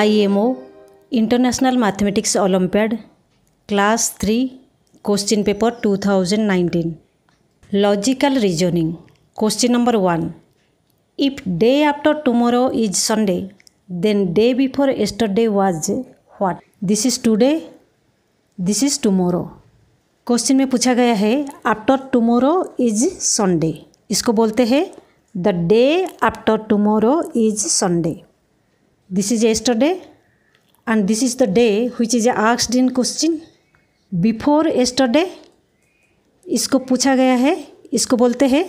IMO international mathematics olympiad class three question paper 2019 logical reasoning question number one if day after tomorrow is Sunday then day before yesterday was what this is today this is tomorrow question में पूछा गया है after tomorrow is Sunday इसको बोलते हैं the day after tomorrow is Sunday This is yesterday and this is the day which is asked in question. Before yesterday इसको पूछा गया है इसको बोलते हैं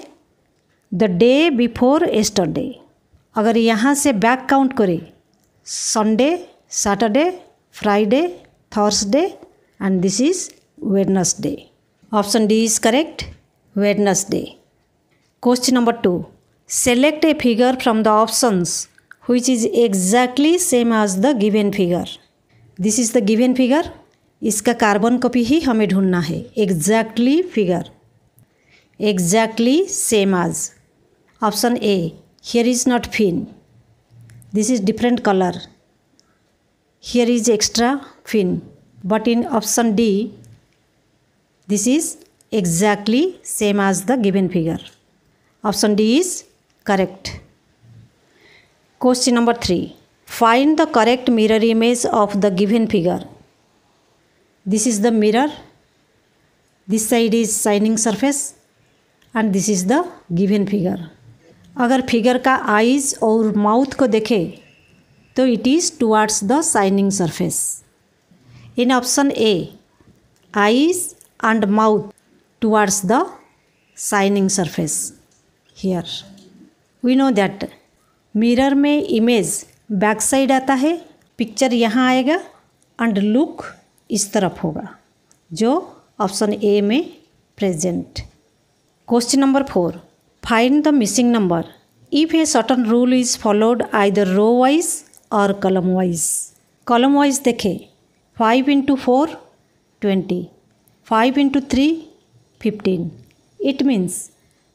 द डे बिफोर एस्टरडे अगर यहाँ से बैक काउंट करें Sunday Saturday Friday Thursday and this is Wednesday option D is correct Wednesday question number two select a figure from the options which is exactly same as the given figure. This is the given figure. इसका carbon copy ही हमें ढूंढना है Exactly figure. Exactly same as. Option A. Here is not fin. this is different color here is extra fin but in option d this is exactly same as the given figure option d is correct Question number 3. Find the correct mirror image of the given figure. This is the mirror. This side is shining surface. And this is the given figure. अगर figure का eyes और mouth को देखें तो it is towards the shining surface in option A eyes and mouth towards the shining surface here we know that mirror में image back side आता है picture यहाँ आएगा एंड लुक इस तरफ होगा जो ऑप्शन ए में present question number four find the missing number if a certain rule is followed I row wise और कलम वाइज कलम वाइज देखें five into four twenty five into three fifteen it means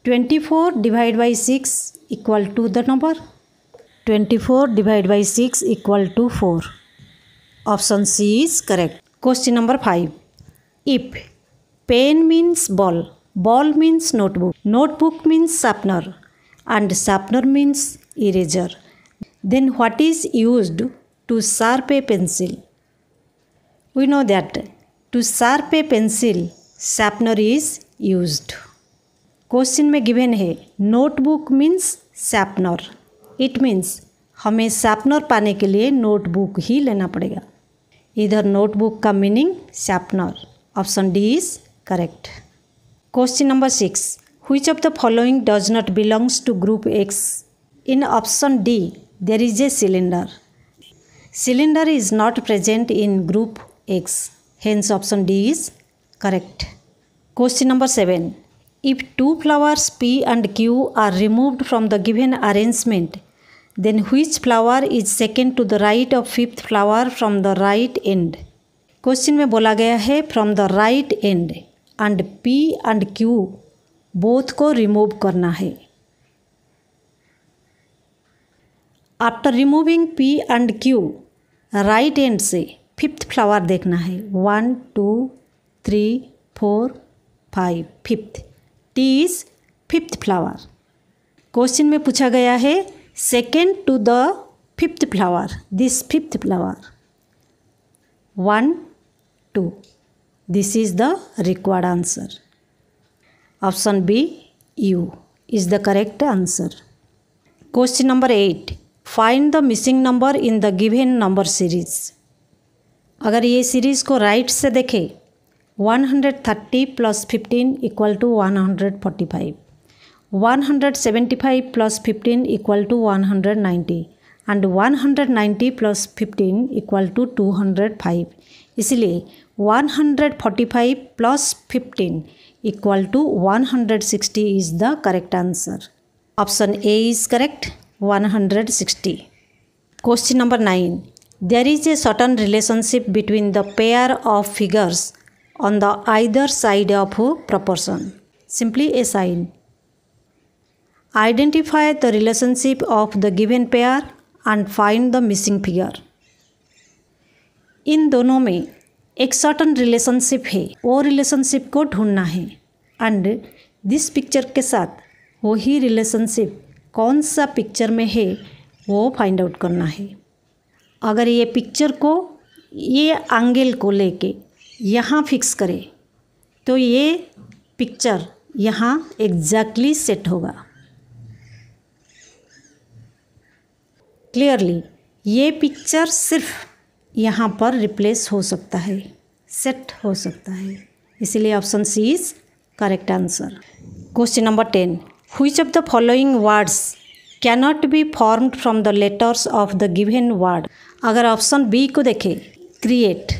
twenty four divide by six equal to the number twenty four divide by six equal to four option C is correct question number five if pen means ball ball means notebook notebook means sharpener and sharpener means eraser then what is use to sharp a pencil we know that to sharp a pencil sharpener is use question में given है notebook means sharpener it means हमें sharpener पाने के लिए notebook ही लेना पड़ेगा इधर notebook का meaning sharpener option D is correct question number six which of the following does not belongs to group X in option D there is a cylinder cylinder is not present in group X hence option D is correct question number seven if two flowers P and Q are removed from the given arrangement Then which flower is second to the right of fifth flower from the right end? Question में बोला गया है from the right end end P and Q both को remove करना है after removing P and Q right end से fifth flower देखना है one two three four five fifth T is fifth flower question में पूछा गया है second to the fifth flower this fifth flower 1 2 this is the required answer option b u is the correct answer question number 8 find the missing number in the given number series अगर ये series को right से देखें 130 hundred thirty plus fifteen equal to one hundred forty five 175 plus 15 equal to 190 and 190 plus 15 equal to 205 इसलिए 145 plus 15 equal to 160 is the correct answer option A is correct 160 question number 9 there is a certain relationship between the pair of figures on the either side of proportion simply assign Identify the relationship of the given pair and find the missing figure. इन दोनों में एक certain relationship है वो relationship को ढूंढना है and this picture के साथ वही रिलेशनशिप कौन सा पिक्चर में है वो फाइंड आउट करना है अगर ये पिक्चर को ये एंगल को लेके यहाँ फिक्स करें तो ये पिक्चर यहाँ एग्जैक्टली सेट होगा क्लियरली ये पिक्चर सिर्फ यहाँ पर रिप्लेस हो सकता है सेट हो सकता है इसलिए option C is correct answer question number ten which of the following words cannot be form from the letters of the given word अगर ऑप्शन बी को देखें create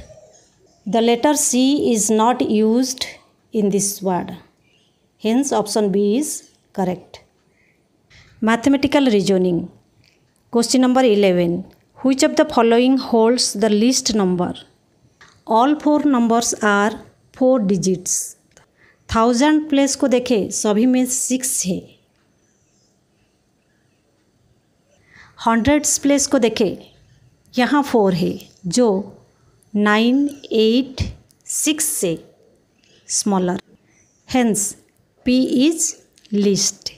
the letter C is not use in this word hence option B is correct mathematical reasoning question number eleven which of the following holds the least number all four numbers are four digits thousand place को देखे सभी में six है hundreds place को देखे यहाँ four है जो नाइन एट सिक्स से smaller hence P is least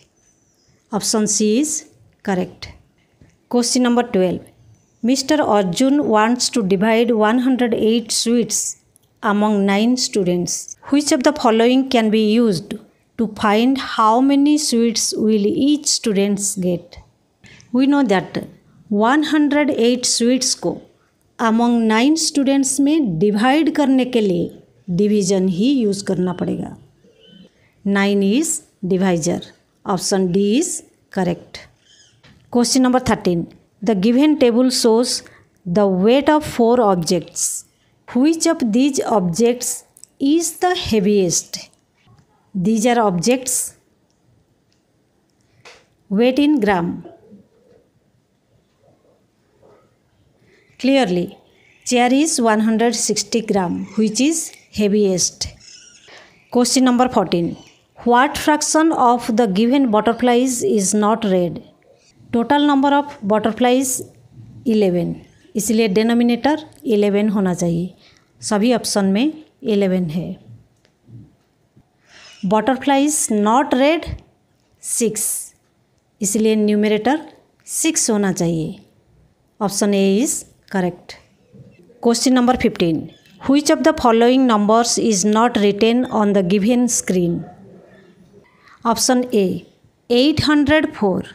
option C is correct question number twelve mister Arjun wants to divide 108 sweets among nine students which of the following can be used to find how many sweets will each students get we know that 108 sweets को among nine students में divide करने के लिए division ही use करना पड़ेगा nine is divisor option D is correct Question number 13. The given table shows the weight of four objects. Which of these objects is the heaviest? These are objects. Weight in gram. Clearly, chair is 160 gram, which is heaviest. Question number 14. What fraction of the given butterflies is not red? Total number of butterflies eleven इसलिए denominator eleven होना चाहिए सभी option में eleven है butterflies not red six इसलिए numerator six होना चाहिए option A is correct question number fifteen of the following numbers is not written on the given screen option A eight hundred four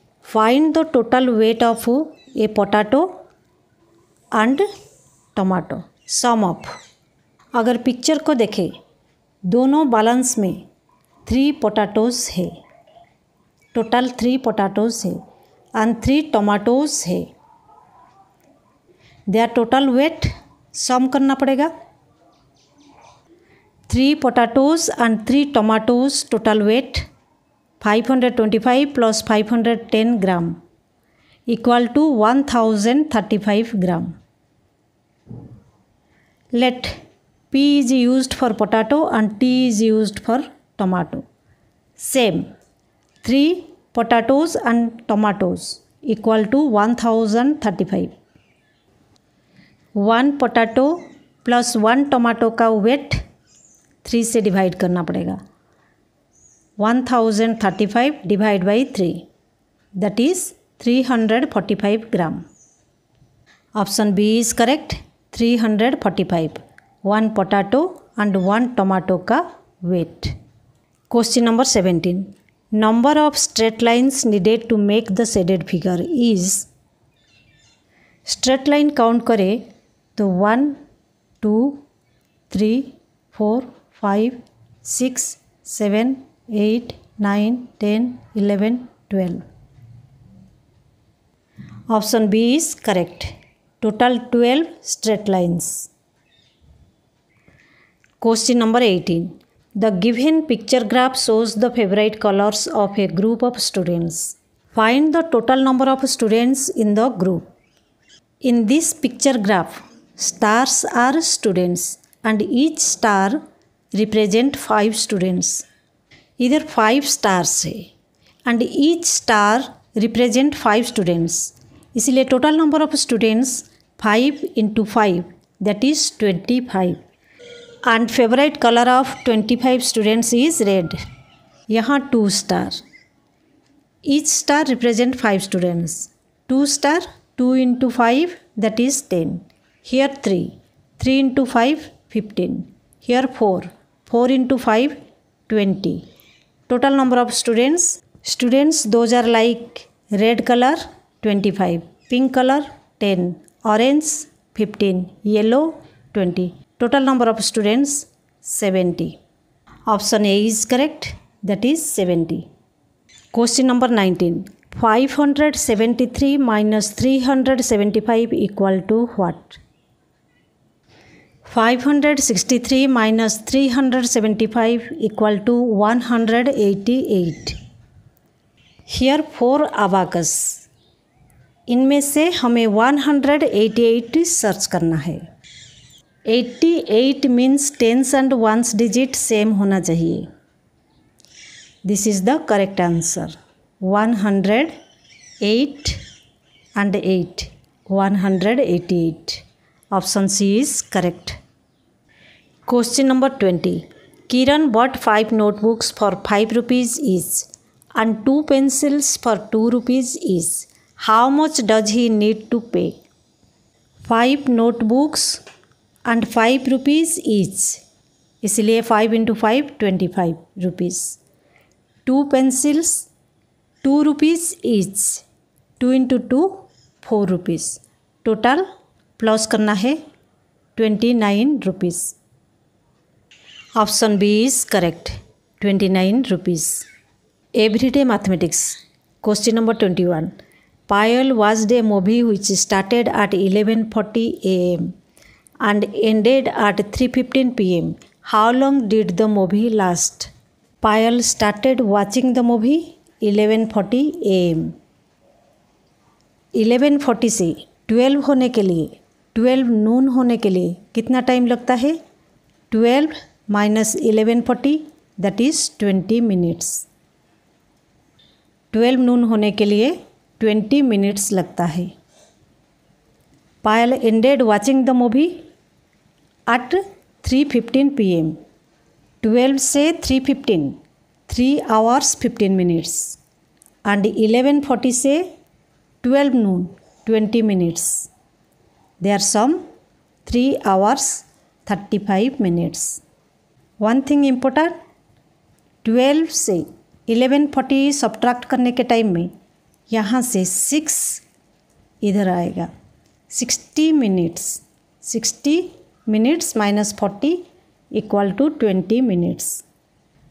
find the total weight of a potato and tomato sum of अगर picture को देखें दोनों balance में three पोटाटोज है total three पोटाटोज है and three tomatoes है they are total weight sum करना पड़ेगा three potatoes and three tomatoes total weight five hundred twenty five plus five hundred ten gram equal to one thousand thirty five gram let P is use for potato and T is use for tomato same three potatoes and tomatoes equal to one thousand thirty five one potato plus one tomato का weight three से divide करना पड़ेगा 1035 divided by 3. That is 345 gram. Option B is correct. 345. 1 potato and 1 tomato ka weight. Question number 17. Number of straight lines needed to make the shaded figure is Straight line count kare. to 1 2 3 4 5 6 7 8, 9, 10, 11, 12. Option B is correct. Total 12 straight lines. Question number 18. The given picture graph shows the favorite colors of a group of students. Find the total number of students in the group. In this picture graph, stars are students and each star represent 5 students. इधर five stars है and each star represent five students इसीलिए total number of students five into five that is twenty five and favourite colour of twenty five students is red यहाँ two star each star represent five students two star two into five that is ten here three three into five fifteen here four four into five twenty total number of students students those are like red color 25 pink color 10 orange 15 yellow 20 total number of students 70 option a is correct that is 70 question number 19 573 minus 375 equal to what 563 minus 375 equal to 188. Here four abacus. इनमें से हमें 188 search करना है 88 means tens and ones digit same होना चाहिए this is the correct answer 108 and 8 188 option c is correct question number twenty Kiran bought five notebooks for five rupees each and two pencils for two rupees each how much does he need to pay five notebooks and five rupees each इसलिए five into five twenty five rupees two pencils two rupees each two into two four rupees total plus करना है twenty nine rupees option B is correct twenty nine rupees every day mathematics question number twenty one Payal was the movie which started at eleven forty A M and ended at three fifteen P M how long did the movie last Payal started watching the movie eleven forty A M eleven forty से twelve होने के लिए twelve noon होने के लिए कितना time लगता है twelve minus 1140 that is 20 minutes 12 noon होने के लिए 20 मिनट्स लगता है Payal ended watching the movie at 3:15 pm 12 से 3:15 3 hours 15 minutes and 11:40 से 12 noon 20 minutes there are some 3 hours 35 minutes one thing important twelve से इलेवन फोर्टी सब्ट्रैक्ट करने के टाइम में यहाँ से सिक्स इधर आएगा sixty minutes sixty minutes minus forty equal to twenty minutes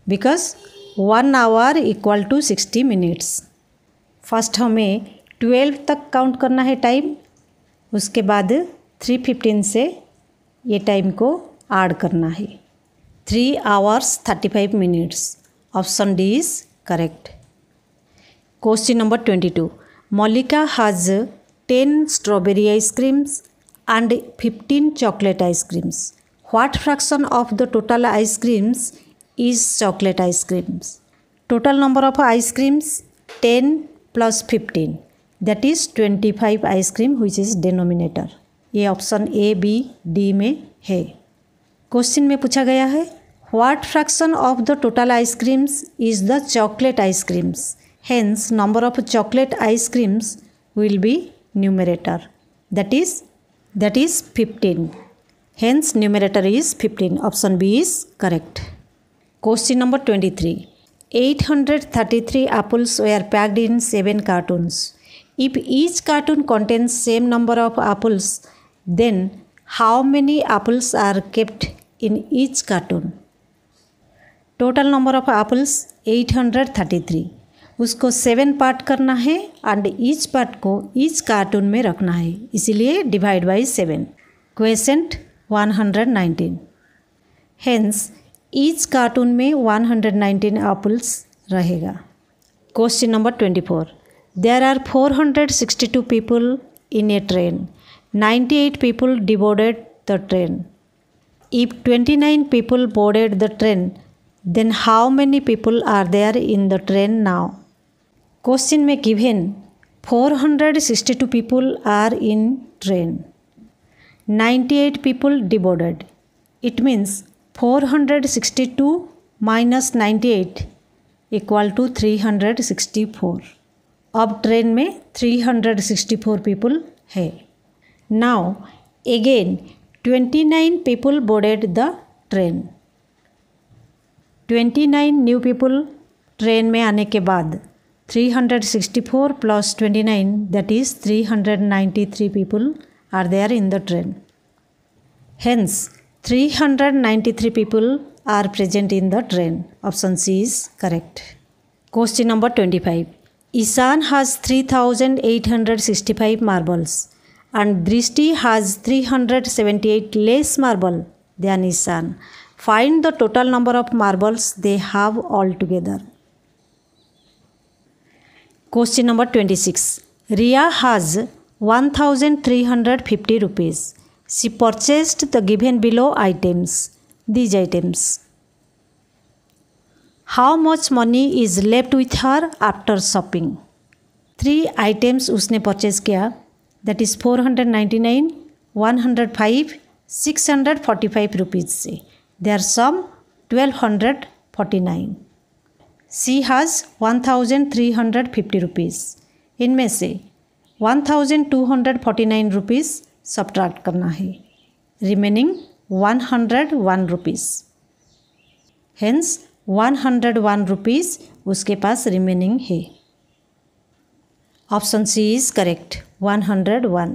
because one hour equal to sixty minutes first हमें twelve तक काउंट करना है टाइम उसके बाद थ्री फिफ्टीन से ये टाइम को ऐड करना है three hours thirty five minutes option D is correct question number twenty two Mallika has ten strawberry ice creams and fifteen chocolate ice creams what fraction of the total ice creams is chocolate ice creams total number of ice creams ten plus fifteen that is twenty five ice cream हुई is denominator ये option A B D में है question में पूछा गया है What fraction of the total ice creams is the chocolate ice creams? Hence, number of chocolate ice creams will be numerator. That is, that is 15. Hence, numerator is 15. Option B is correct. Question number 23. 833 apples were packed in 7 cartons. If each carton contains same number of apples, then how many apples are kept in each carton? Total number of apples 833 उसको seven part करना है and each part को each carton में रखना है इसीलिए divide by seven question 119 hence each carton में 119 hundred रहेगा question number 24 there are 462 people in a train 98 people deboarded the train. If 29 people boarded the train, then how many people are there in the train now question में given four hundred sixty two people are in train ninety eight people deboarded it means four hundred sixty two minus ninety eight equal to three hundred sixty four अब train में three hundred sixty four people है now again twenty nine people boarded the train twenty nine new people train में आने के बाद three hundred sixty four plus twenty nine that is three hundred ninety three people are there in the train hence three hundred ninety three people are present in the train option C is correct question number twenty five Ishan has three thousand eight hundred sixty five marbles and Drishti has three hundred seventy eight less marble than Ishan find the total number of marbles they have all together question number twenty six Riya has one thousand three hundred fifty rupees she purchased the given below items these items how much money is left with her after shopping three items उसने purchase किया that is four hundred ninety nine one hundred five six hundred forty five rupees से Their sum 1249. C has 1350 rupees. इनमें से 1249 rupees subtract करना है remaining 101 rupees hence 101 rupees उसके पास remaining है option C is correct 101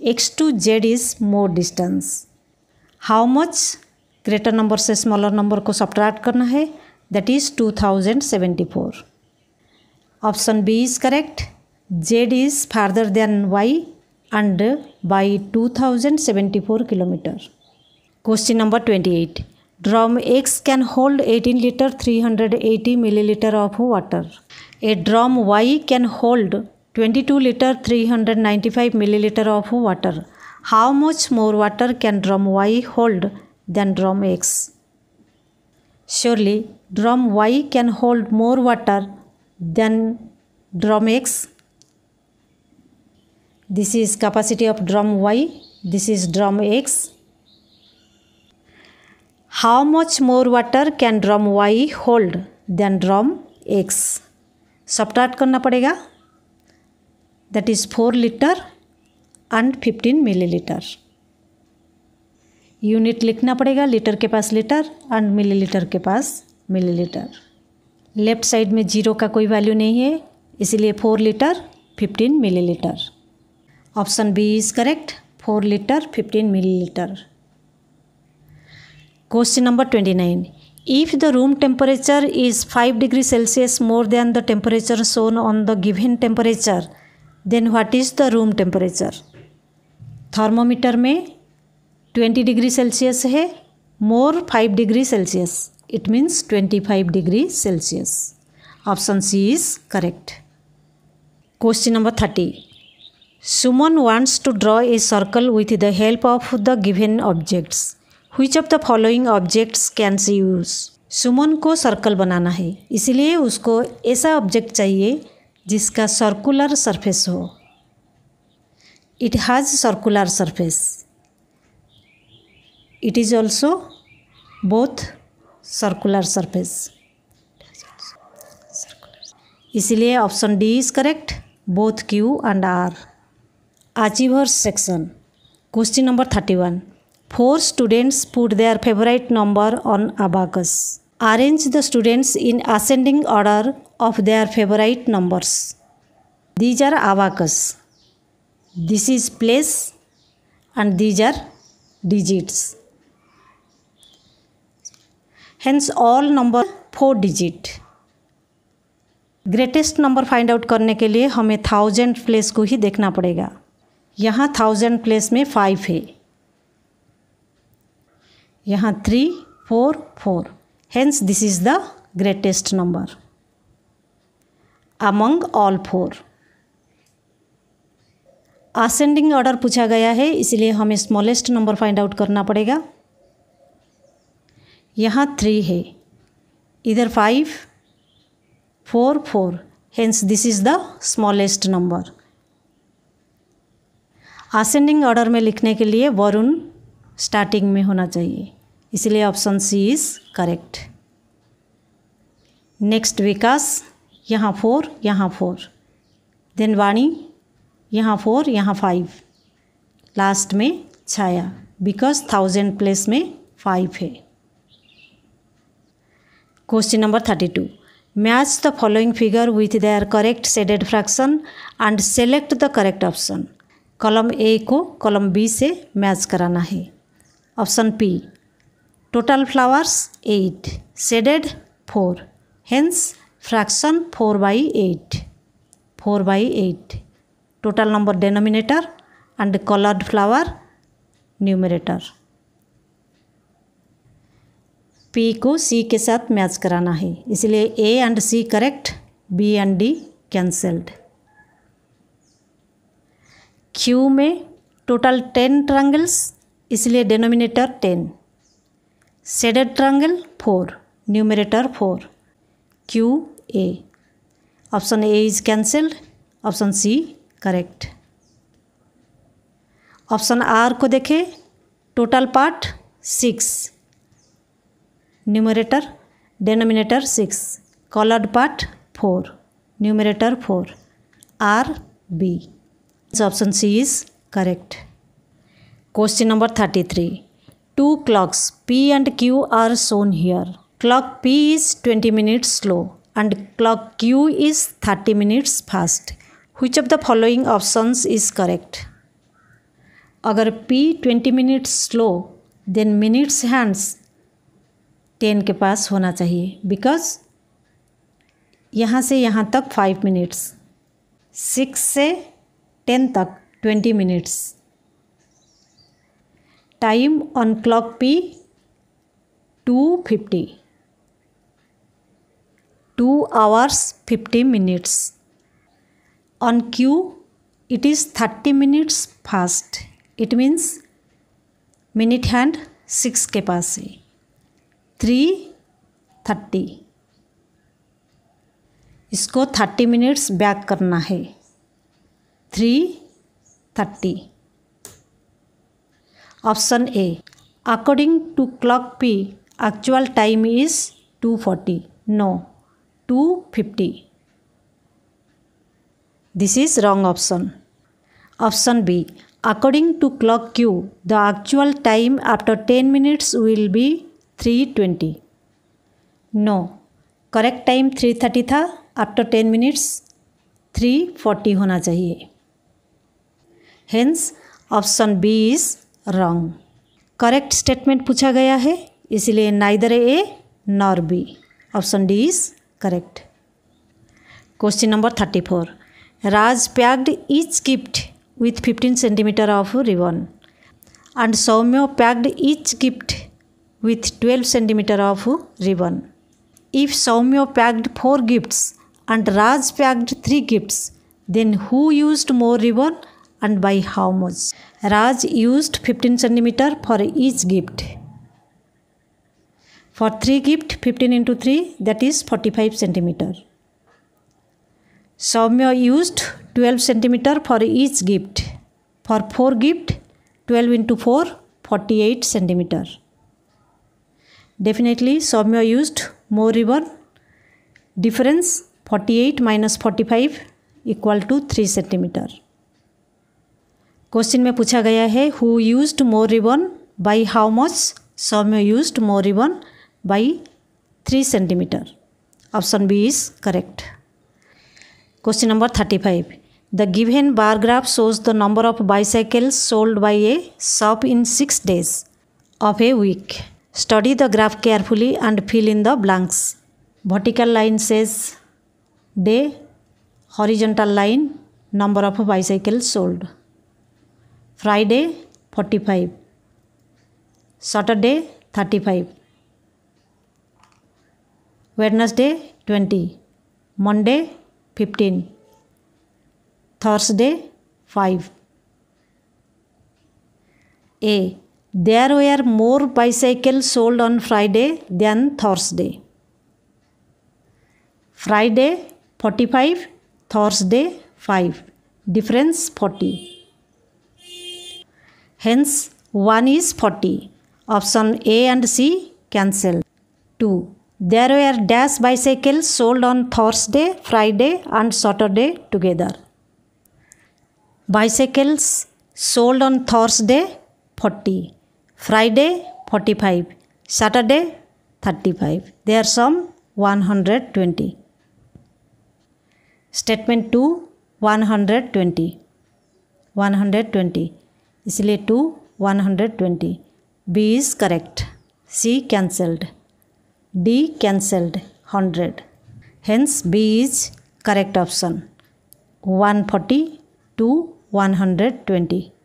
x to z is more distance. How much greater number से smaller number को सब्ट्रैक्ट करना है that is two thousand seventy four option B is correct Z is farther than Y and by 2074 kilometer. Question number 28. Drum X can hold 18 liter 380 milliliter of water. A drum Y can hold 22 liter 395 milliliter of water. How much more water can drum Y hold than drum X? Surely drum Y can hold more water than drum X. This is capacity of drum Y. This is drum X. How much more water can drum Y hold than drum X? Subtract करना पड़ेगा that is 4 liter and 15 milliliter unit लिखना पड़ेगा litre के पास litre and millilitre के पास millilitre left side में zero का कोई वैल्यू नहीं है इसीलिए four litre fifteen millilitre option B is correct four litre fifteen millilitre question number twenty nine if the room temperature is five degree Celsius more than the temperature shown on the given temperature then what is the room temperature thermometer में 20 degree Celsius है more 5 degree Celsius it means 25 degree Celsius option C is correct question number thirty Suman wants to draw a circle with the help of the given objects which of the following objects can she use Suman को circle बनाना है इसीलिए उसको ऐसा object चाहिए जिसका circular surface हो it has circular surface it is also both circular surface इसलिए option D is correct both Q and R achievers section question number thirty one four students put their favourite number on abacus Arrange the students in ascending order of their favorite numbers. These are abacus. This is place and these are digits. Hence all number four digit. Greatest number find out करने के लिए हमें thousand place को ही देखना पड़ेगा यहाँ thousand place में five है यहाँ three four four hence this is the greatest number among all four ascending order पूछा गया है इसलिए हमें स्मॉलेस्ट नंबर फाइंड आउट करना पड़ेगा यहाँ थ्री है इधर five four four hence this is the smallest number ascending order में लिखने के लिए वरुण स्टार्टिंग में होना चाहिए इसलिए option C is correct next Vikas यहाँ फोर यहाँ फोर देन वाणी यहाँ फोर यहाँ फाइव लास्ट में छाया बिकॉज थाउजेंड प्लेस में फाइव है question number thirty two match the following figure with their correct shaded fraction and select the correct option column A को column B से match कराना है option P total flowers eight shaded four hence fraction four by eight four by eight total number denominator and coloured flower numerator P को C के साथ match कराना है इसलिए A and C correct B and D cancelled Q में total ten triangles इसलिए denominator ten shaded triangle four numerator four Q A option A is cancelled option C correct option R को देखें total part six numerator denominator six coloured part four numerator four R B option C is correct question number thirty three Two clocks P and Q are shown here. Clock P is 20 minutes slow and clock Q is 30 minutes fast. Which of the following options is correct? agar P 20 minutes slow then minutes hands 10 ke paas hona chahiye because yahan se yahan tak 5 minutes 6 se 10 tak 20 minutes time on clock P two fifty two hours fifty minutes on Q it is thirty minutes fast it means minute hand six के पास से three thirty इसको thirty minutes back करना है three thirty option A according to clock P actual time is two forty no two fifty this is wrong option option B according to clock Q the actual time after ten minutes will be three twenty no correct time three thirty था after ten minutes three forty होना चाहिए hence option B is wrong correct statement पूछा गया है इसलिए neither A nor B option D is correct question number thirty four Raj packed each gift with fifteen centimetre of ribbon and Saumyo packed each gift with twelve centimetre of ribbon if Saumyo packed four gifts and Raj packed three gifts then who use more ribbon and by how much Raj used 15 centimeter for each gift. For 3 gift 15 into 3 that is 45 centimeter. Soumya used 12 centimeter for each gift. For 4 gift 12 into 4 48 centimeter. Definitely Soumya used more ribbon. Difference 48 minus 45 equal to 3 centimeter. Question में पूछा गया है who used more ribbon by how much सम use more ribbon by three centimetre option B is correct question number thirty five the given bar graph shows the number of bicycle sold by a shop in six days of a week study the graph carefully and fill in the blanks vertical line says day horizontal line number of bicycle sold Friday 45 Saturday 35 Wednesday 20 Monday 15 Thursday 5 A there were more bicycles sold on Friday than Thursday Friday 45 Thursday 5 difference 40 Hence, 1 is 40. Option A and C cancel. 2. There were dash bicycles sold on Thursday, Friday and Saturday together. Bicycles sold on Thursday 40, Friday 45, Saturday 35. There are some 120. Statement 2 120. 120. इसलिए two one hundred twenty B is correct C cancelled D cancelled hundred hence B is correct option one forty two one hundred twenty